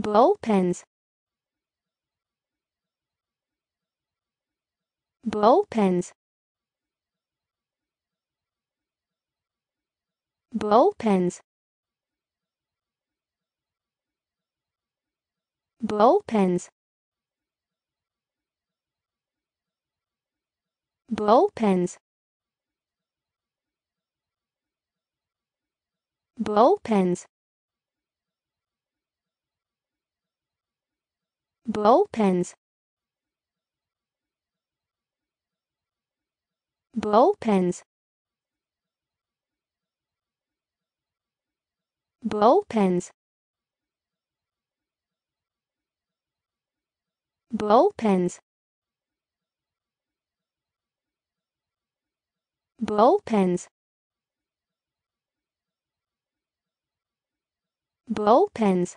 bullpens bullpens bullpens bullpens bullpens bullpens bullpens bullpens bullpens bullpens bullpens bullpens